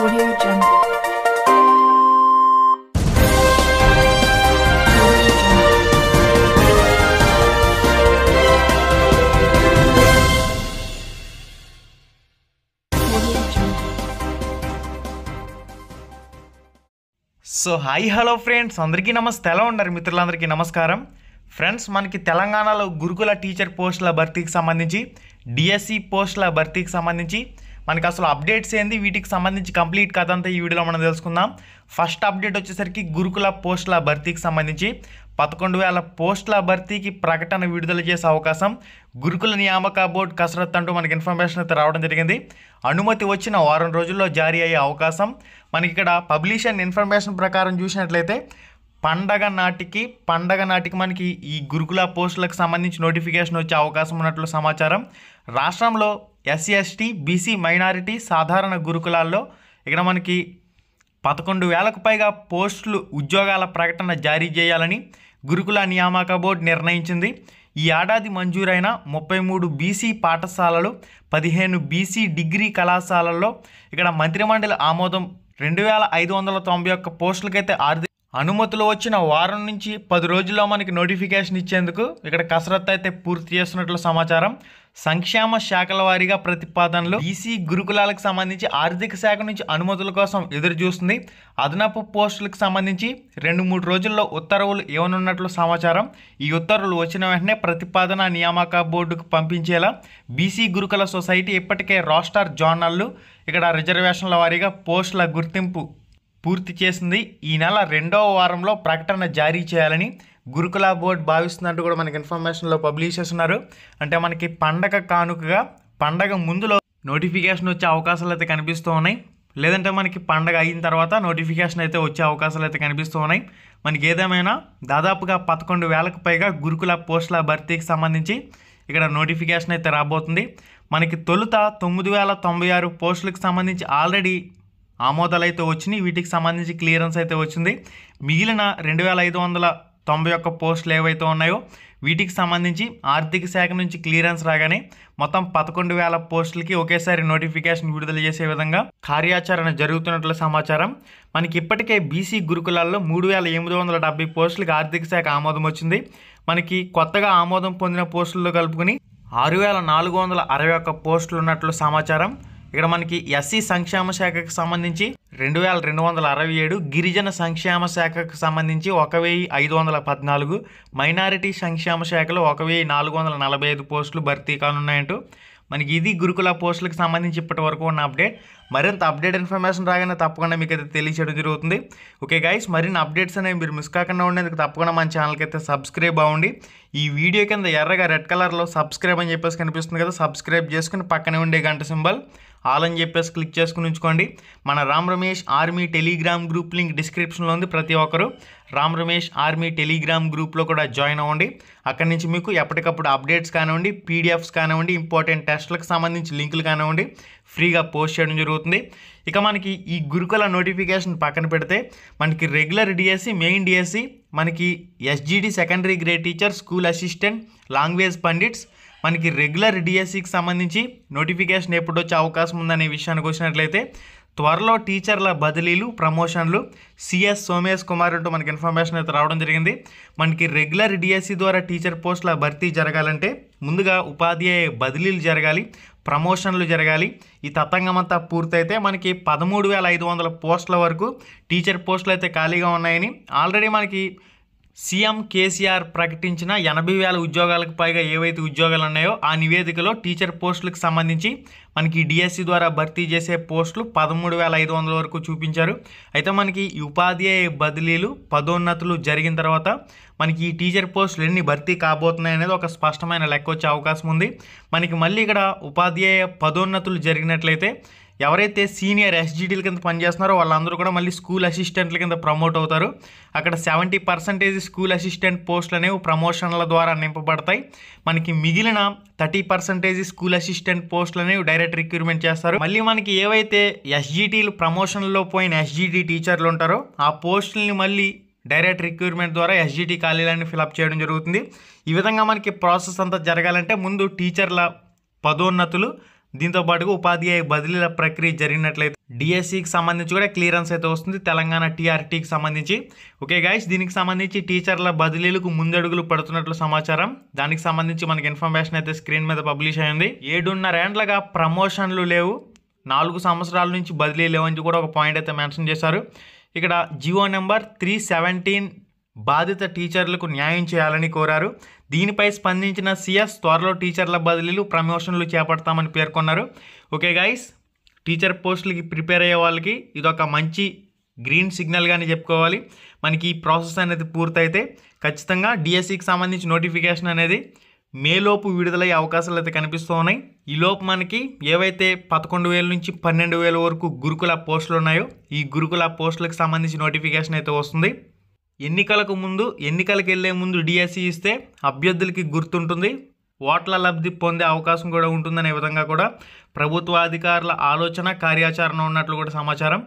Audio Jungle. So hi hello friends అందరికీ నమస్తే ఎలా ఉన్నారు మిత్రులందరికీ నమస్కారం ఫ్రెండ్స్ మనకి తెలంగాణలో గురుకుల టీచర్ పోస్టుల భర్తీకి సంబంధించి డిఎస్సి e పోస్టుల భర్తీకి సంబంధించి మనకి అసలు అప్డేట్స్ ఏంది వీటికి సంబంధించి కంప్లీట్ కథ అంతా ఈ వీడియోలో మనం తెలుసుకుందాం ఫస్ట్ అప్డేట్ వచ్చేసరికి గురుకుల పోస్టుల భర్తీకి సంబంధించి పదకొండు వేల పోస్టుల భర్తీకి ప్రకటన విడుదల చేసే అవకాశం గురుకుల నియామక బోర్డు కసరత్ అంటూ మనకి ఇన్ఫర్మేషన్ అయితే రావడం జరిగింది అనుమతి వచ్చిన వారం రోజుల్లో జారీ అయ్యే అవకాశం మనకి ఇక్కడ పబ్లిష్ అండ్ ఇన్ఫర్మేషన్ ప్రకారం చూసినట్లయితే పండగ నాటికి పండగ నాటికి మనకి ఈ గురుకుల పోస్టులకు సంబంధించి నోటిఫికేషన్ వచ్చే అవకాశం ఉన్నట్లు సమాచారం రాష్ట్రంలో ఎస్సీ ఎస్టీ బీసీ మైనారిటీ సాధారణ గురుకులాల్లో ఇక్కడ మనకి పదకొండు వేలకు పైగా పోస్టులు ఉద్యోగాల ప్రకటన జారీ చేయాలని గురుకుల నియామక బోర్డు నిర్ణయించింది ఈ ఏడాది మంజూరైన ముప్పై మూడు బీసీ పాఠశాలలు పదిహేను బీసీ డిగ్రీ కళాశాలల్లో ఇక్కడ మంత్రిమండలి ఆమోదం రెండు వేల ఐదు వందల తొంభై ఒక్క పోస్టులకైతే ఆర్థిక అనుమతులు వచ్చిన వారం నుంచి పది రోజుల్లో మనకి నోటిఫికేషన్ ఇచ్చేందుకు ఇక్కడ కసరత్తు అయితే పూర్తి చేస్తున్నట్లు సమాచారం సంక్షేమ శాఖల వారీగా ప్రతిపాదనలు ఈసీ గురుకులాలకు సంబంధించి ఆర్థిక శాఖ నుంచి అనుమతుల కోసం ఎదురు చూస్తుంది అదనపు పోస్టులకు సంబంధించి రెండు మూడు రోజుల్లో ఉత్తర్వులు ఇవ్వనున్నట్లు సమాచారం ఈ ఉత్తర్వులు వచ్చిన వెంటనే ప్రతిపాదన నియామక బోర్డుకు పంపించేలా బీసీ గురుకుల సొసైటీ ఇప్పటికే రాస్టార్ జోనల్లు ఇక్కడ రిజర్వేషన్ల వారీగా పోస్టుల గుర్తింపు పూర్తి చేసింది ఈ నెల రెండవ వారంలో ప్రకటన జారీ చేయాలని గురుకుల బోర్డు భావిస్తున్నట్టు కూడా మనకి ఇన్ఫర్మేషన్లో పబ్లిష్ చేస్తున్నారు అంటే మనకి పండగ కానుకగా పండగ ముందులో నోటిఫికేషన్ వచ్చే అవకాశాలు అయితే కనిపిస్తూ ఉన్నాయి లేదంటే మనకి పండగ అయిన తర్వాత నోటిఫికేషన్ అయితే వచ్చే అవకాశాలు అయితే కనిపిస్తూ ఉన్నాయి మనకి ఏదేమైనా దాదాపుగా పదకొండు వేలకు పైగా గురుకుల పోస్టుల భర్తీకి సంబంధించి ఇక్కడ నోటిఫికేషన్ అయితే రాబోతుంది మనకి తొలుత తొమ్మిది వేల తొంభై ఆరు పోస్టులకు సంబంధించి ఆల్రెడీ ఆమోదాలు అయితే వచ్చినాయి వీటికి సంబంధించి క్లియరెన్స్ అయితే వచ్చింది మిగిలిన రెండు వేల ఐదు వందల తొంభై ఒక్క పోస్టులు ఏవైతే ఉన్నాయో వీటికి సంబంధించి ఆర్థిక శాఖ నుంచి క్లియరెన్స్ రాగానే మొత్తం పదకొండు వేల పోస్టులకి ఒకేసారి నోటిఫికేషన్ విడుదల చేసే విధంగా కార్యాచరణ జరుగుతున్నట్లు సమాచారం మనకి ఇప్పటికే బీసీ గురుకులాల్లో మూడు వేల ఎనిమిది వందల డెబ్బై పోస్టులకి ఆర్థిక శాఖ ఆమోదం వచ్చింది మనకి కొత్తగా ఆమోదం పొందిన పోస్టుల్లో కలుపుకుని ఆరు వేల నాలుగు వందల అరవై ఒక్క పోస్టులు ఉన్నట్లు సమాచారం ఇక్కడ మనకి ఎస్సీ సంక్షేమ శాఖకు సంబంధించి రెండు వేల రెండు వందల అరవై ఏడు గిరిజన సంక్షేమ శాఖకు సంబంధించి ఒక వెయ్యి ఐదు వందల పద్నాలుగు మైనారిటీ సంక్షేమ శాఖలో ఒక వెయ్యి నాలుగు వందల నలభై ఐదు పోస్టులు భర్తీ కానున్నాయంటూ మనకి ఇది గురుకుల పోస్టులకు సంబంధించి ఇప్పటి వరకు ఉన్న అప్డేట్ మరింత అప్డేట్ ఇన్ఫర్మేషన్ రాగానే తప్పకుండా మీకు అయితే తెలియచేయడం జరుగుతుంది ఓకే గైస్ మరిన్ని అప్డేట్స్ అనేవి మీరు మిస్ కాకుండా ఉండేందుకు తప్పకుండా మన ఛానల్కి అయితే సబ్స్క్రైబ్ అవ్వండి ఈ వీడియో కింద ఎర్రగా రెడ్ కలర్లో సబ్స్క్రైబ్ అని చెప్పేసి కనిపిస్తుంది కదా సబ్స్క్రైబ్ చేసుకుని పక్కనే ఉండే గంట సింబల్ ఆల్ అని చెప్పేసి క్లిక్ చేసుకుని ఉంచుకోండి మన Ram Ramesh army Telegram group link డిస్క్రిప్షన్లో ఉంది ప్రతి ఒక్కరు రామ్ రమేష్ ఆర్మీ టెలిగ్రామ్ గ్రూప్లో కూడా జాయిన్ అవ్వండి అక్కడి నుంచి మీకు ఎప్పటికప్పుడు అప్డేట్స్ కానివ్వండి పీడిఎఫ్స్ కానివ్వండి ఇంపార్టెంట్ టెస్ట్లకు సంబంధించి లింకులు కానివ్వండి ఫ్రీగా పోస్ట్ చేయడం జరుగుతుంది ఇక మనకి ఈ గురుకుల నోటిఫికేషన్ పక్కన పెడితే మనకి రెగ్యులర్ డిఎస్సి మెయిన్ డిఎస్సి మనకి SGT secondary grade teacher school assistant language pandits మనకి రెగ్యులర్ డిఎస్సికి సంబంధించి నోటిఫికేషన్ ఎప్పుడు వచ్చే అవకాశం ఉందనే విషయానికి వచ్చినట్లయితే త్వరలో టీచర్ల బదిలీలు ప్రమోషన్లు సిఎస్ సోమేష్ కుమార్ అంటూ మనకి ఇన్ఫర్మేషన్ అయితే రావడం జరిగింది మనకి రెగ్యులర్ డిఎస్సి ద్వారా టీచర్ పోస్టుల భర్తీ జరగాలంటే ముందుగా ఉపాధ్యాయ బదిలీలు జరగాలి ప్రమోషన్లు జరగాలి ఈ తతంగం అంతా పూర్తయితే మనకి పదమూడు వేల ఐదు వందల పోస్టుల వరకు టీచర్ పోస్టులు అయితే ఖాళీగా ఉన్నాయని ఆల్రెడీ మనకి సీఎం కేసీఆర్ ప్రకటించిన ఎనభై వేల ఉద్యోగాలకు పైగా ఏవైతే ఉద్యోగాలు ఉన్నాయో ఆ నివేదికలో టీచర్ పోస్టులకు సంబంధించి మనకి డిఎస్సి ద్వారా భర్తీ చేసే పోస్టులు పదమూడు వేల ఐదు వందల వరకు చూపించారు అయితే మనకి ఉపాధ్యాయ బదిలీలు పదోన్నతులు జరిగిన తర్వాత మనకి ఈ టీచర్ పోస్టులు ఎన్ని భర్తీ కాబోతున్నాయి అనేది ఒక స్పష్టమైన లెక్క వచ్చే అవకాశం ఉంది మనకి మళ్ళీ ఇక్కడ ఉపాధ్యాయ పదోన్నతులు జరిగినట్లయితే ఎవరైతే సీనియర్ ఎస్జీటీల కింద పనిచేస్తున్నారో వాళ్ళందరూ కూడా మళ్ళీ స్కూల్ అసిస్టెంట్ల కింద ప్రమోట్ అవుతారు అక్కడ సెవెంటీ పర్సెంటేజ్ స్కూల్ అసిస్టెంట్ పోస్టులు అనేవి ప్రమోషన్ల ద్వారా నింపబడతాయి మనకి మిగిలిన థర్టీ పర్సెంటేజ్ స్కూల్ అసిస్టెంట్ పోస్టులు అనేవి డైరెక్ట్ రిక్రూట్మెంట్ చేస్తారు మళ్ళీ మనకి ఏవైతే ఎస్జీటీలు ప్రమోషన్లో పోయిన ఎస్జీటీ టీచర్లు ఉంటారో ఆ పోస్టుల్ని మళ్ళీ డైరెక్ట్ రిక్రూట్మెంట్ ద్వారా ఎస్జిటి ఖాళీలన్నీ ఫిలప్ చేయడం జరుగుతుంది ఈ విధంగా మనకి ప్రాసెస్ అంతా జరగాలంటే ముందు టీచర్ల పదోన్నతులు దీంతో పాటుగా ఉపాధ్యాయ బదిలీల ప్రక్రియ జరిగినట్లయితే డిఎస్సికి సంబంధించి కూడా క్లియరెన్స్ అయితే వస్తుంది తెలంగాణ టీఆర్టీకి సంబంధించి ఓకే గాయస్ దీనికి సంబంధించి టీచర్ల బదిలీలకు ముందడుగులు పడుతున్నట్లు సమాచారం దానికి సంబంధించి మనకి ఇన్ఫర్మేషన్ అయితే స్క్రీన్ మీద పబ్లిష్ అయింది ఏడున్నరేండ్లగా ప్రమోషన్లు లేవు నాలుగు సంవత్సరాల నుంచి బదిలీ లేవని కూడా ఒక పాయింట్ అయితే మెన్షన్ చేశారు ఇక్కడ జియో నెంబర్ త్రీ సెవెంటీన్ బాధిత టీచర్లకు న్యాయం చేయాలని కోరారు దీనిపై స్పందించిన సిఎస్ త్వరలో టీచర్ల బదిలీలు ప్రమోషన్లు చేపడతామని పేర్కొన్నారు ఓకే గాయస్ టీచర్ పోస్టులకి ప్రిపేర్ అయ్యే వాళ్ళకి ఇదొక మంచి గ్రీన్ సిగ్నల్ కానీ చెప్పుకోవాలి మనకి ఈ ప్రాసెస్ అనేది పూర్తయితే ఖచ్చితంగా డిఎస్సికి సంబంధించి నోటిఫికేషన్ అనేది మేలోపు విడుదలయ్యే అవకాశాలు అయితే కనిపిస్తూ ఉన్నాయి ఈలోపు మనకి ఏవైతే పదకొండు వేల నుంచి పన్నెండు వేల వరకు గురుకుల పోస్టులు ఉన్నాయో ఈ గురుకుల పోస్టులకు సంబంధించి నోటిఫికేషన్ అయితే వస్తుంది ఎన్నికలకు ముందు ఎన్నికలకు వెళ్లే ముందు డిఎస్సి e ఇస్తే అభ్యర్థులకి గుర్తుంటుంది ఓట్ల లబ్ధి పొందే అవకాశం కూడా ఉంటుందనే విధంగా కూడా ప్రభుత్వ అధికారుల ఆలోచన కార్యాచరణ ఉన్నట్లు కూడా సమాచారం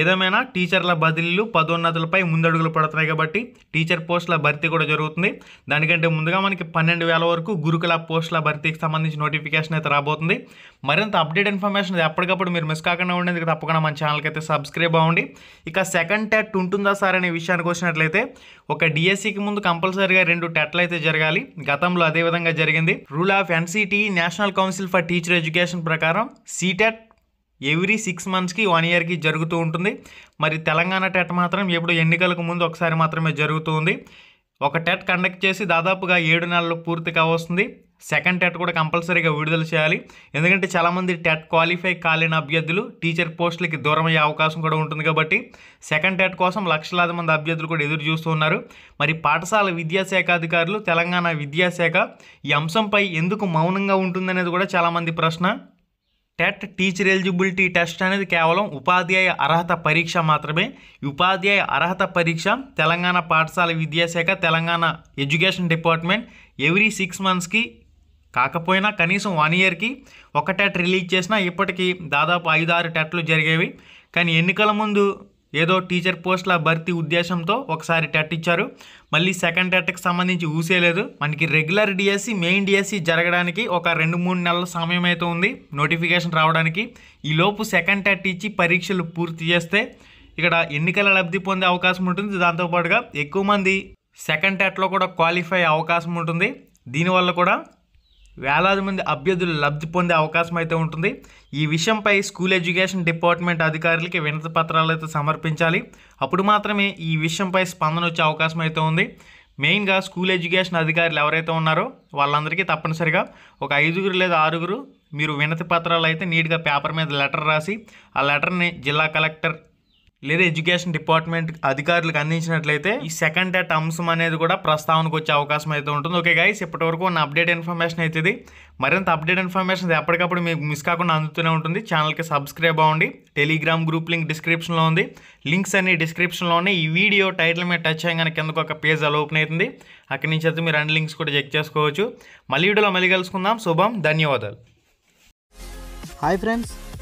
ఏదేమైనా టీచర్ల బదిలీలు పదోన్నతులపై ముందడుగులు పడుతున్నాయి కాబట్టి టీచర్ పోస్టుల భర్తీ కూడా జరుగుతుంది దానికంటే ముందుగా మనకి పన్నెండు వేల వరకు గురుకుల పోస్టుల భర్తీకి సంబంధించి నోటిఫికేషన్ అయితే రాబోతుంది మరింత అప్డేట్ ఇన్ఫర్మేషన్ ఎప్పటికప్పుడు మీరు మిస్ కాకుండా ఉండేందుకు తప్పకుండా మన ఛానల్కి అయితే సబ్స్క్రైబ్ అవ్వండి ఇక సెకండ్ టెట్ ఉంటుందా సార్ అనే విషయానికి వచ్చినట్లయితే ఒక డిఎస్సికి ముందు కంపల్సరీగా రెండు టెట్లు అయితే జరగాలి గతంలో అదేవిధంగా జరిగింది rule of NCT national council for teacher education ప్రకారం సీటెట్ ఎవ్రీ సిక్స్ మంత్స్కి వన్ ఇయర్కి జరుగుతూ ఉంటుంది మరి తెలంగాణ టెట్ మాత్రం ఎప్పుడు ఎన్నికలకు ముందు ఒకసారి మాత్రమే జరుగుతూ ఉంది ఒక టెట్ కండక్ట్ చేసి దాదాపుగా ఏడు నెలలు పూర్తి కావస్తుంది సెకండ్ టెట్ కూడా కంపల్సరీగా విడుదల చేయాలి ఎందుకంటే చాలామంది టెట్ క్వాలిఫై కాలేని అభ్యర్థులు టీచర్ పోస్టులకి దూరం అయ్యే అవకాశం కూడా ఉంటుంది కాబట్టి సెకండ్ టెట్ కోసం లక్షలాది మంది అభ్యర్థులు కూడా ఎదురు చూస్తున్నారు మరి పాఠశాల విద్యాశాఖ అధికారులు తెలంగాణ విద్యాశాఖ ఈ అంశంపై ఎందుకు మౌనంగా ఉంటుందనేది కూడా చాలామంది ప్రశ్న టెట్ టీచర్ ఎలిజిబిలిటీ టెస్ట్ అనేది కేవలం ఉపాధ్యాయ అర్హత పరీక్ష మాత్రమే ఉపాధ్యాయ అర్హత పరీక్ష తెలంగాణ పాఠశాల విద్యాశాఖ Telangana education department every six మంత్స్కి కాకపోయినా కనీసం వన్ ఇయర్కి ఒక టెట్ రిలీజ్ చేసినా ఇప్పటికీ దాదాపు ఐదు ఆరు టెట్లు జరిగేవి కానీ ఎన్నికల ముందు ఏదో టీచర్ పోస్టుల భర్తీ ఉద్దేశంతో ఒకసారి టెట్ ఇచ్చారు మళ్ళీ సెకండ్ టెట్కి సంబంధించి ఊసేయలేదు మనకి రెగ్యులర్ డిఎస్సి మెయిన్ డిఎస్సి జరగడానికి ఒక రెండు మూడు నెలల సమయం అయితే ఉంది నోటిఫికేషన్ రావడానికి ఈలోపు సెకండ్ టెట్ ఇచ్చి పరీక్షలు పూర్తి చేస్తే ఇక్కడ ఎన్నికల లబ్ధి పొందే అవకాశం ఉంటుంది దాంతోపాటుగా ఎక్కువ మంది సెకండ్ టెట్లో కూడా క్వాలిఫై అవకాశం ఉంటుంది దీనివల్ల కూడా వేలాది మంది అభ్యర్థులు లబ్ధి పొందే అవకాశం అయితే ఉంటుంది ఈ విషయంపై స్కూల్ ఎడ్యుకేషన్ డిపార్ట్మెంట్ అధికారులకి వినతి పత్రాలు అయితే సమర్పించాలి అప్పుడు మాత్రమే ఈ విషయంపై స్పందన వచ్చే అవకాశం అయితే ఉంది మెయిన్గా స్కూల్ ఎడ్యుకేషన్ అధికారులు ఎవరైతే ఉన్నారో వాళ్ళందరికీ తప్పనిసరిగా ఒక ఐదుగురు లేదా ఆరుగురు మీరు వినతి పత్రాలు అయితే నీట్గా పేపర్ మీద లెటర్ రాసి ఆ లెటర్ని జిల్లా కలెక్టర్ లేదా ఎడ్యుకేషన్ డిపార్ట్మెంట్ అధికారులకు అందించినట్లయితే ఈ సెకండ్ టెట్ అంశం అనేది కూడా ప్రస్తావనకు వచ్చే అవకాశం అయితే ఉంటుంది ఓకే గైస్ ఇప్పటి వరకు ఉన్న అప్డేట్ ఇన్ఫర్మేషన్ అయితే ఇది మరింత అప్డేట్ ఇన్ఫర్మేషన్ ఎప్పటికప్పుడు మీకు మిస్ కాకుండా అందుతూనే ఉంటుంది ఛానల్కి సబ్స్క్రైబ్ అవ్వండి టెలిగ్రామ్ గ్రూప్ లింక్ డిస్క్రిప్షన్లో ఉంది లింక్స్ అన్ని డిస్క్రిప్షన్లో ఉన్నాయి ఈ వీడియో టైటిల్ మీద టచ్ చేయగానే కిందకు ఒక పేజ్ అలా ఓపెన్ అవుతుంది అక్కడి నుంచి అయితే మీరు అన్ని లింక్స్ కూడా చెక్ చేసుకోవచ్చు మళ్ళీ వీడియోలో మళ్ళీ కలుసుకుందాం శుభం ధన్యవాదాలు హాయ్ ఫ్రెండ్స్